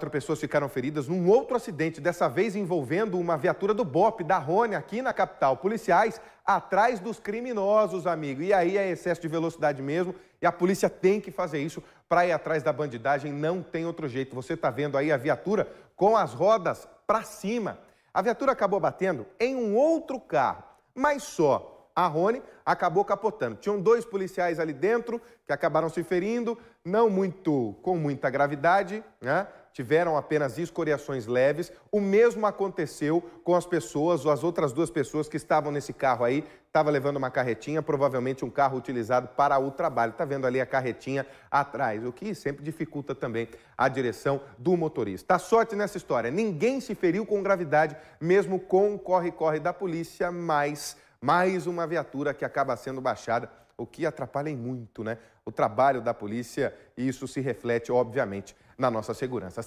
Quatro pessoas ficaram feridas num outro acidente, dessa vez envolvendo uma viatura do BOP da Rony aqui na capital. Policiais atrás dos criminosos, amigo. E aí é excesso de velocidade mesmo, e a polícia tem que fazer isso para ir atrás da bandidagem, não tem outro jeito. Você está vendo aí a viatura com as rodas para cima. A viatura acabou batendo em um outro carro, mas só a Rony acabou capotando. Tinham dois policiais ali dentro que acabaram se ferindo, não muito com muita gravidade, né? tiveram apenas escoriações leves. O mesmo aconteceu com as pessoas, ou as outras duas pessoas que estavam nesse carro aí, estava levando uma carretinha, provavelmente um carro utilizado para o trabalho. Está vendo ali a carretinha atrás, o que sempre dificulta também a direção do motorista. A sorte nessa história, ninguém se feriu com gravidade, mesmo com o corre-corre da polícia, mas mais uma viatura que acaba sendo baixada, o que atrapalha muito né, o trabalho da polícia e isso se reflete, obviamente, na nossa segurança.